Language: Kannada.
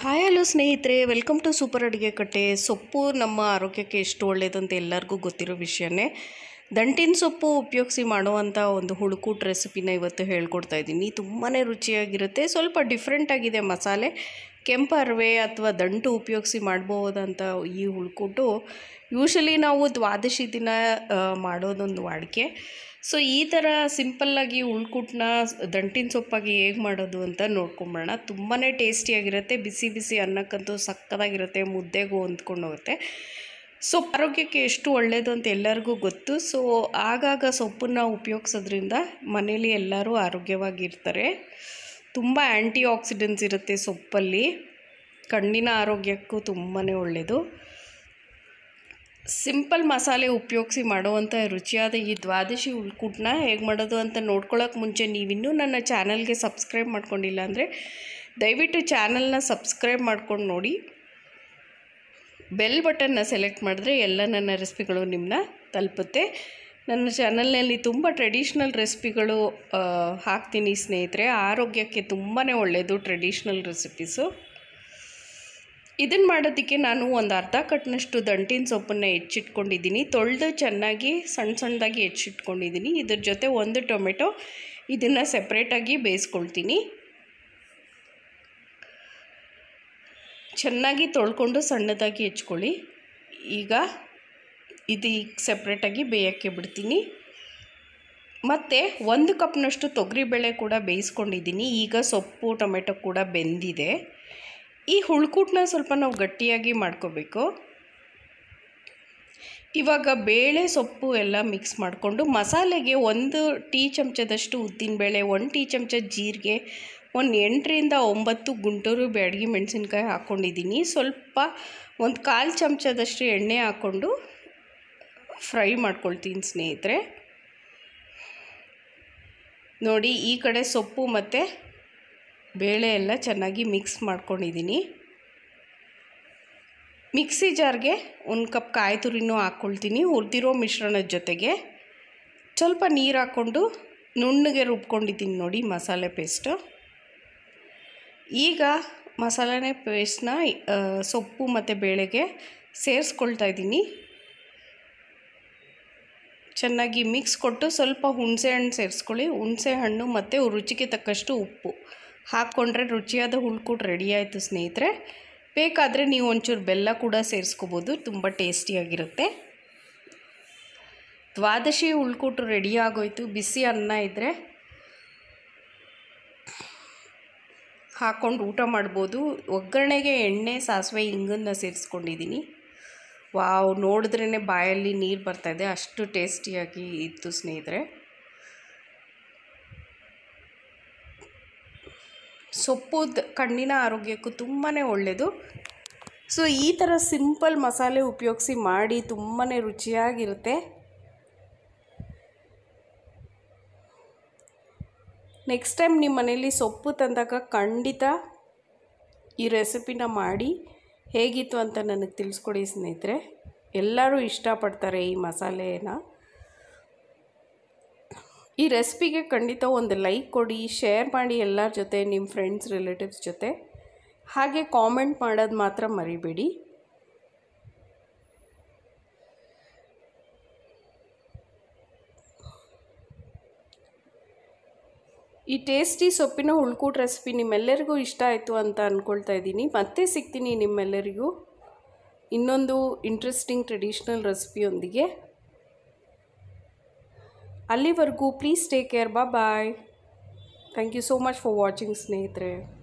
ಹಾಯ್ ಹಲೋ ಸ್ನೇಹಿತರೆ welcome to super Aduge Katte ಸೊಪ್ಪು ನಮ್ಮ ಆರೋಗ್ಯಕ್ಕೆ ಎಷ್ಟು ಒಳ್ಳೆಯದಂತ ಎಲ್ಲರಿಗೂ ಗೊತ್ತಿರೋ ವಿಷಯನೇ ದಂಟಿನ ಸೊಪ್ಪು ಉಪಯೋಗಿಸಿ ಮಾಡುವಂಥ ಒಂದು ಹುಳುಕೂಟ್ ರೆಸಿಪಿನ ಇವತ್ತು ಹೇಳ್ಕೊಡ್ತಾ ಇದ್ದೀನಿ ತುಂಬಾ ರುಚಿಯಾಗಿರುತ್ತೆ ಸ್ವಲ್ಪ ಡಿಫ್ರೆಂಟ್ ಆಗಿದೆ ಮಸಾಲೆ ಕೆಂಪು ಅರಿವೆ ಅಥವಾ ದಂಟು ಉಪಯೋಗಿಸಿ ಮಾಡ್ಬೋದಂಥ ಈ ಹುಳುಕೂಟು ಯೂಶಲಿ ನಾವು ದ್ವಾದಶಿ ದಿನ ಮಾಡೋದೊಂದು ವಾಡಿಕೆ ಸೊ ಈ ಥರ ಸಿಂಪಲ್ಲಾಗಿ ಉಳ್ಕುಟ್ನ ದಂಟಿನ ಸೊಪ್ಪಾಗಿ ಹೇಗೆ ಮಾಡೋದು ಅಂತ ನೋಡ್ಕೊಂಬಿಡೋಣ ತುಂಬಾ ಟೇಸ್ಟಿಯಾಗಿರುತ್ತೆ ಬಿಸಿ ಬಿಸಿ ಅನ್ನಕ್ಕಂತೂ ಸಕ್ಕದಾಗಿರುತ್ತೆ ಮುದ್ದೆಗೂ ಹೊಂದ್ಕೊಂಡು ಹೋಗುತ್ತೆ ಸೊ ಆರೋಗ್ಯಕ್ಕೆ ಎಷ್ಟು ಒಳ್ಳೆಯದು ಅಂತ ಎಲ್ಲರಿಗೂ ಗೊತ್ತು ಸೊ ಆಗಾಗ ಸೊಪ್ಪನ್ನು ಉಪಯೋಗಿಸೋದ್ರಿಂದ ಮನೇಲಿ ಎಲ್ಲರೂ ಆರೋಗ್ಯವಾಗಿರ್ತಾರೆ ತುಂಬ ಆ್ಯಂಟಿ ಆಕ್ಸಿಡೆಂಟ್ಸ್ ಇರುತ್ತೆ ಸೊಪ್ಪಲ್ಲಿ ಕಣ್ಣಿನ ಆರೋಗ್ಯಕ್ಕೂ ತುಂಬಾ ಒಳ್ಳೆಯದು ಸಿಂಪಲ್ ಮಸಾಲೆ ಉಪಯೋಗಿಸಿ ಮಾಡುವಂಥ ರುಚಿಯಾದ ಈ ದ್ವಾದಶಿ ಉಳ್ಕುಟ್ನ ಹೇಗೆ ಮಾಡೋದು ಅಂತ ನೋಡ್ಕೊಳ್ಳೋಕೆ ಮುಂಚೆ ನೀವಿನ್ನೂ ನನ್ನ ಚಾನಲ್ಗೆ ಸಬ್ಸ್ಕ್ರೈಬ್ ಮಾಡ್ಕೊಂಡಿಲ್ಲ ಅಂದರೆ ದಯವಿಟ್ಟು ಚಾನಲ್ನ ಸಬ್ಸ್ಕ್ರೈಬ್ ಮಾಡ್ಕೊಂಡು ನೋಡಿ ಬೆಲ್ ಬಟನ್ನ ಸೆಲೆಕ್ಟ್ ಮಾಡಿದ್ರೆ ಎಲ್ಲ ನನ್ನ ರೆಸಿಪಿಗಳು ನಿಮ್ಮನ್ನ ತಲುಪುತ್ತೆ ನನ್ನ ಚಾನಲ್ನಲ್ಲಿ ತುಂಬ ಟ್ರೆಡಿಷ್ನಲ್ ರೆಸಿಪಿಗಳು ಹಾಕ್ತೀನಿ ಸ್ನೇಹಿತರೆ ಆರೋಗ್ಯಕ್ಕೆ ತುಂಬಾ ಒಳ್ಳೆಯದು ಟ್ರೆಡಿಷ್ನಲ್ ರೆಸಿಪೀಸು ಇದನ್ನು ಮಾಡೋದಕ್ಕೆ ನಾನು ಒಂದು ಅರ್ಧ ಕಟ್ಟಿನಷ್ಟು ದಂಟಿನ ಸೊಪ್ಪನ್ನು ಹೆಚ್ಚಿಟ್ಕೊಂಡಿದ್ದೀನಿ ತೊಳೆದು ಚೆನ್ನಾಗಿ ಸಣ್ಣ ಸಣ್ಣದಾಗಿ ಹೆಚ್ಚಿಟ್ಕೊಂಡಿದ್ದೀನಿ ಇದ್ರ ಜೊತೆ ಒಂದು ಟೊಮೆಟೊ ಇದನ್ನು ಸಪ್ರೇಟಾಗಿ ಬೇಯಿಸ್ಕೊಳ್ತೀನಿ ಚೆನ್ನಾಗಿ ತೊಳ್ಕೊಂಡು ಸಣ್ಣದಾಗಿ ಹೆಚ್ಕೊಳ್ಳಿ ಈಗ ಇದು ಸಪ್ರೇಟಾಗಿ ಬೇಯೋಕ್ಕೆ ಬಿಡ್ತೀನಿ ಮತ್ತು ಒಂದು ಕಪ್ನಷ್ಟು ತೊಗರಿಬೇಳೆ ಕೂಡ ಬೇಯಿಸ್ಕೊಂಡಿದ್ದೀನಿ ಈಗ ಸೊಪ್ಪು ಟೊಮೆಟೊ ಕೂಡ ಬೆಂದಿದೆ ಈ ಹುಳ್ಕೂಟನ್ನ ಸ್ವಲ್ಪ ನಾವು ಗಟ್ಟಿಯಾಗಿ ಮಾಡ್ಕೋಬೇಕು ಇವಾಗ ಬೇಳೆ ಸೊಪ್ಪು ಎಲ್ಲ ಮಿಕ್ಸ್ ಮಾಡಿಕೊಂಡು ಮಸಾಲೆಗೆ ಒಂದು ಟೀ ಚಮಚದಷ್ಟು ಬೇಳೆ ಒಂದು ಟೀ ಚಮಚ ಜೀರಿಗೆ ಒಂದು ಎಂಟರಿಂದ ಒಂಬತ್ತು ಗುಂಟೂರು ಬ್ಯಾಡಗಿ ಮೆಣಸಿನ್ಕಾಯಿ ಹಾಕ್ಕೊಂಡಿದ್ದೀನಿ ಸ್ವಲ್ಪ ಒಂದು ಕಾಲು ಚಮಚದಷ್ಟು ಎಣ್ಣೆ ಹಾಕ್ಕೊಂಡು ಫ್ರೈ ಮಾಡ್ಕೊಳ್ತೀನಿ ಸ್ನೇಹಿತರೆ ನೋಡಿ ಈ ಕಡೆ ಸೊಪ್ಪು ಮತ್ತು ಬೇಳೆ ಎಲ್ಲ ಚೆನ್ನಾಗಿ ಮಿಕ್ಸ್ ಮಾಡ್ಕೊಂಡಿದ್ದೀನಿ ಮಿಕ್ಸಿ ಜಾರ್ಗೆ ಒಂದು ಕಪ್ ಕಾಯಿ ತುರಿನೂ ಹಾಕ್ಕೊಳ್ತೀನಿ ಉರ್ದಿರೋ ಮಿಶ್ರಣದ ಜೊತೆಗೆ ಸ್ವಲ್ಪ ನೀರು ಹಾಕ್ಕೊಂಡು ನುಣ್ಣಗೆ ರುಬ್ಕೊಂಡಿದ್ದೀನಿ ನೋಡಿ ಮಸಾಲೆ ಪೇಸ್ಟು ಈಗ ಮಸಾಲೆ ಪೇಸ್ಟ್ನ ಸೊಪ್ಪು ಮತ್ತು ಬೇಳೆಗೆ ಸೇರಿಸ್ಕೊಳ್ತಾ ಇದ್ದೀನಿ ಚೆನ್ನಾಗಿ ಮಿಕ್ಸ್ ಕೊಟ್ಟು ಸ್ವಲ್ಪ ಹುಣಸೆ ಹಣ್ಣು ಸೇರಿಸ್ಕೊಳ್ಳಿ ಹುಣಸೆ ಹಣ್ಣು ಮತ್ತು ರುಚಿಗೆ ತಕ್ಕಷ್ಟು ಉಪ್ಪು ಹಾಕ್ಕೊಂಡ್ರೆ ರುಚಿಯಾದ ಹುಳ್ಕೂಟ್ ರೆಡಿ ಆಯಿತು ಸ್ನೇಹಿತರೆ ಬೇಕಾದರೆ ನೀವು ಒಂಚೂರು ಬೆಲ್ಲ ಕೂಡ ಸೇರಿಸ್ಕೋಬೋದು ತುಂಬ ಟೇಸ್ಟಿಯಾಗಿರುತ್ತೆ ದ್ವಾದಶಿ ಹುಳ್ಕೂಟು ರೆಡಿ ಆಗೋಯ್ತು ಬಿಸಿ ಅನ್ನ ಇದ್ದರೆ ಹಾಕ್ಕೊಂಡು ಊಟ ಮಾಡ್ಬೋದು ಒಗ್ಗರಣೆಗೆ ಎಣ್ಣೆ ಸಾಸಿವೆ ಹಿಂಗನ್ನು ಸೇರಿಸ್ಕೊಂಡಿದ್ದೀನಿ ವಾವ್ ನೋಡಿದ್ರೇ ಬಾಯಲ್ಲಿ ನೀರು ಬರ್ತಾಯಿದೆ ಅಷ್ಟು ಟೇಸ್ಟಿಯಾಗಿ ಇತ್ತು ಸ್ನೇಹಿತರೆ ಸೊಪ್ಪು ಕಣ್ಣಿನ ಆರೋಗ್ಯಕ್ಕೂ ತುಂಬಾ ಒಳ್ಳೆಯದು ಸೊ ಈ ಥರ ಸಿಂಪಲ್ ಮಸಾಲೆ ಉಪಯೋಗಿಸಿ ಮಾಡಿ ತುಂಬಾ ರುಚಿಯಾಗಿರುತ್ತೆ ನೆಕ್ಸ್ಟ್ ಟೈಮ್ ನಿಮ್ಮ ಮನೇಲಿ ಸೊಪ್ಪು ತಂದಾಗ ಖಂಡಿತ ಈ ರೆಸಿಪಿನ ಮಾಡಿ ಹೇಗಿತ್ತು ಅಂತ ನನಗೆ ತಿಳಿಸ್ಕೊಡಿ ಸ್ನೇಹಿತರೆ ಎಲ್ಲರೂ ಇಷ್ಟಪಡ್ತಾರೆ ಈ ಮಸಾಲೆನ ಈ ರೆಸಿಪಿಗೆ ಖಂಡಿತ ಒಂದು ಲೈಕ್ ಕೊಡಿ ಶೇರ್ ಮಾಡಿ ಎಲ್ಲರ ಜೊತೆ ನಿಮ್ಮ ಫ್ರೆಂಡ್ಸ್ ರಿಲೇಟಿವ್ಸ್ ಜೊತೆ ಹಾಗೆ ಕಾಮೆಂಟ್ ಮಾಡೋದು ಮಾತ್ರ ಮರಿಬೇಡಿ ಈ ಟೇಸ್ಟಿ ಸೊಪ್ಪಿನ ಉಳ್ಕೂಟ್ ರೆಸಿಪಿ ನಿಮ್ಮೆಲ್ಲರಿಗೂ ಇಷ್ಟ ಆಯಿತು ಅಂತ ಅಂದ್ಕೊಳ್ತಾ ಇದ್ದೀನಿ ಮತ್ತೆ ಸಿಗ್ತೀನಿ ನಿಮ್ಮೆಲ್ಲರಿಗೂ ಇನ್ನೊಂದು ಇಂಟ್ರೆಸ್ಟಿಂಗ್ ಟ್ರೆಡಿಷ್ನಲ್ ರೆಸಿಪಿಯೊಂದಿಗೆ अलीवर्गू please take care bye bye thank you so much for watching स्नेहितरे